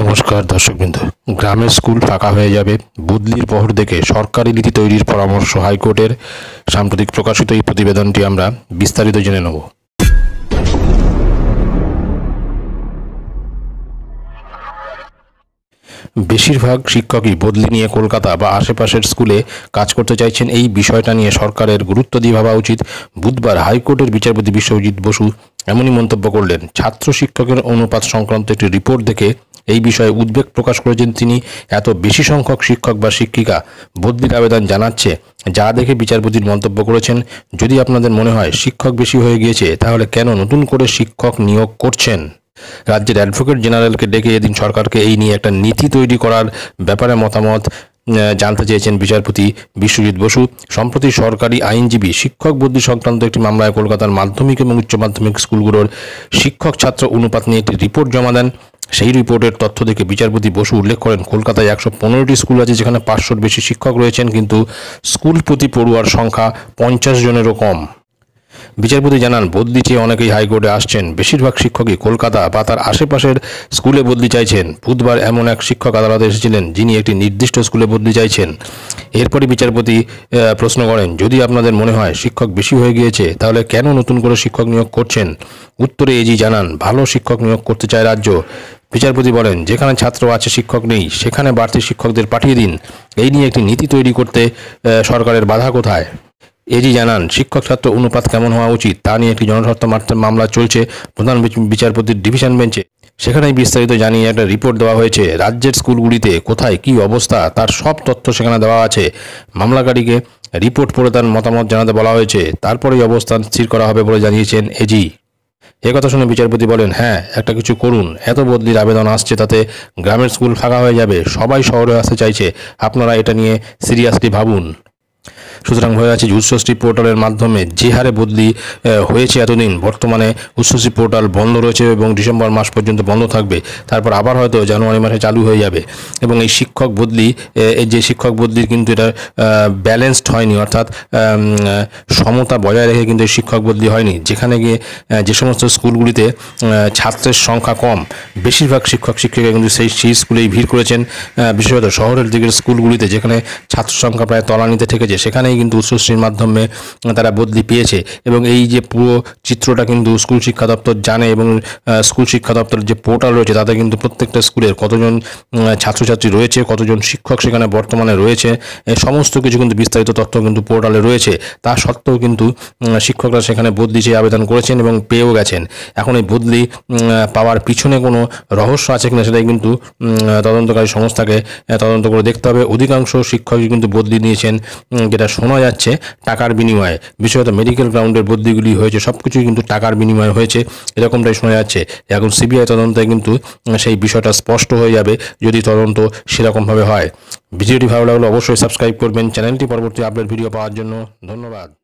নমস্কার দর্শকবৃন্দ গ্রামের স্কুল ফাঁকা হয়ে যাবে বুদলির পহর দেখে সরকারি নীতি তৈরির পরামর্শ হাইকোর্টের সাম্প্রতিক প্রকাশিত এই প্রতিবেদনটি আমরা বিস্তারিত জেনে নেব বেশিরভাগ শিক্ষকই বদলি নিয়ে কলকাতা বা আশেপাশের স্কুলে কাজ করতে চাইছেন এই বিষয়টা নিয়ে সরকারের গুরুত্ব দিয়ে ভাবা উচিত বুধবার হাইকোর্টের বিচারপতি বিশ্বজিৎ বসু এমনই মন্তব্য করলেন ছাত্র শিক্ষকের অনুপাত সংক্রান্ত একটি রিপোর্ট দেখে এই বিষয়ে উদ্বেগ প্রকাশ করেছেন তিনি এত বেশি সংখ্যক শিক্ষক বা শিক্ষিকা বদলির আবেদন জানাচ্ছে যা দেখে বিচারপতির মন্তব্য করেছেন যদি আপনাদের মনে হয় শিক্ষক বেশি হয়ে গিয়েছে তাহলে কেন নতুন করে শিক্ষক নিয়োগ করছেন রাজ্যের অ্যাডভোকেট জেনারেলকে ডেকে এদিন সরকারকে এই নিয়ে একটা নীতি তৈরি করার ব্যাপারে মতামত জানতে চেয়েছেন বিচারপতি বিশ্বজিৎ বসু সম্প্রতি সরকারি আইনজীবী শিক্ষক বদলি সংক্রান্ত একটি মামলায় কলকাতার মাধ্যমিক এবং উচ্চ মাধ্যমিক স্কুলগুলোর শিক্ষক ছাত্র অনুপাত নিয়ে একটি রিপোর্ট জমা দেন সেই রিপোর্টের তথ্য দেখে বিচারপতি বসু উল্লেখ করেন কলকাতায় একশো পনেরোটি স্কুল আছে যেখানে পাঁচশোর বেশি শিক্ষক রয়েছেন কিন্তু স্কুল প্রতি পড়ুয়ার সংখ্যা পঞ্চাশ জনেরও কম বিচারপতি জানান বদলি চেয়ে অনেকেই হাইকোর্টে আসছেন বেশিরভাগ শিক্ষকই কলকাতা বা তার আশেপাশের স্কুলে বদলি চাইছেন বুধবার এমন এক শিক্ষক আদালতে এসেছিলেন যিনি একটি নির্দিষ্ট স্কুলে বদলি চাইছেন এরপরই বিচারপতি প্রশ্ন করেন যদি আপনাদের মনে হয় শিক্ষক বেশি হয়ে গিয়েছে তাহলে কেন নতুন করে শিক্ষক নিয়োগ করছেন উত্তরে এজি জানান ভালো শিক্ষক নিয়োগ করতে চায় রাজ্য বিচারপতি বলেন যেখানে ছাত্র আছে শিক্ষক নেই সেখানে বাড়তি শিক্ষকদের পাঠিয়ে দিন এই নিয়ে একটি নীতি তৈরি করতে সরকারের বাধা কোথায় এজি জানান শিক্ষক ছাত্র অনুপাত কেমন হওয়া উচিত তা নিয়ে একটি জনস্বার্থ মামলা চলছে প্রধান বিচারপতির ডিভিশন বেঞ্চে সেখানেই বিস্তারিত জানিয়ে একটা রিপোর্ট দেওয়া হয়েছে রাজ্যের স্কুলগুলিতে কোথায় কি অবস্থা তার সব তথ্য সেখানে দেওয়া আছে মামলাকারীকে রিপোর্ট পড়ে তার মতামত জানাতে বলা হয়েছে তারপরেই অবস্থান স্থির করা হবে বলে জানিয়েছেন এজি কথা শুনে বিচারপতি বলেন হ্যাঁ একটা কিছু করুন এত বদলির আবেদন আসছে তাতে গ্রামের স্কুল ফাঁকা হয়ে যাবে সবাই শহরে আসতে চাইছে আপনারা এটা নিয়ে সিরিয়াসলি ভাবুন সুতরাং হয়ে আছে উচ্চশ্রী পোর্টালের মাধ্যমে যে হারে বদলি হয়েছে এতদিন বর্তমানে উচ্চশ্রী পোর্টাল বন্ধ রয়েছে এবং ডিসেম্বর মাস পর্যন্ত বন্ধ থাকবে তারপর আবার হয়তো জানুয়ারি মাসে চালু হয়ে যাবে এবং এই শিক্ষক বদলি এই যে শিক্ষক বদলির কিন্তু এটা ব্যালেন্সড হয়নি অর্থাৎ সমতা বজায় রেখে কিন্তু শিক্ষক বদলি হয়নি যেখানে গিয়ে যে সমস্ত স্কুলগুলিতে ছাত্রের সংখ্যা কম বেশিরভাগ শিক্ষক শিক্ষিকা কিন্তু সেই সেই স্কুলেই ভিড় করেছেন বিশেষত শহরের দিকের স্কুলগুলিতে যেখানে ছাত্র সংখ্যা প্রায় তলানিতে থেকে হয়েছে সেখানেই কিন্তু উচ্চশ্রীর মাধ্যমে তারা বদলি পেয়েছে এবং এই যে পুরো চিত্রটা কিন্তু স্কুল শিক্ষা দপ্তর জানে এবং স্কুল শিক্ষা দপ্তরের যে পোর্টাল রয়েছে তাতে কিন্তু প্রত্যেকটা স্কুলের কতজন ছাত্রছাত্রী রয়েছে কতজন শিক্ষক সেখানে বর্তমানে রয়েছে সমস্ত কিছু কিন্তু বিস্তারিত তথ্য কিন্তু পোর্টালে রয়েছে তা সত্ত্বেও কিন্তু শিক্ষকরা সেখানে বদলি চেয়ে আবেদন করেছেন এবং পেয়েও গেছেন এখন এই বদলি পাওয়ার পিছনে কোনো রহস্য আছে কিনা সেটাই কিন্তু তদন্তকারী সংস্থাকে তদন্ত করে দেখতে হবে অধিকাংশ শিক্ষকই কিন্তু বদলি নিয়েছেন যেটা শোনা যাচ্ছে টাকার বিনিময়ে বিশেষত মেডিকেল গ্রাউন্ডের বদলিগুলি হয়েছে সব কিছুই কিন্তু টাকার বিনিময়ে হয়েছে এরকমটাই শোনা যাচ্ছে এখন সিবিআই তদন্তে কিন্তু সেই বিষয়টা স্পষ্ট হয়ে যাবে যদি তদন্ত সেরকমভাবে হয় ভিডিওটি ভালো লাগলে অবশ্যই সাবস্ক্রাইব করবেন চ্যানেলটি পরবর্তী আপডেট ভিডিও পাওয়ার জন্য ধন্যবাদ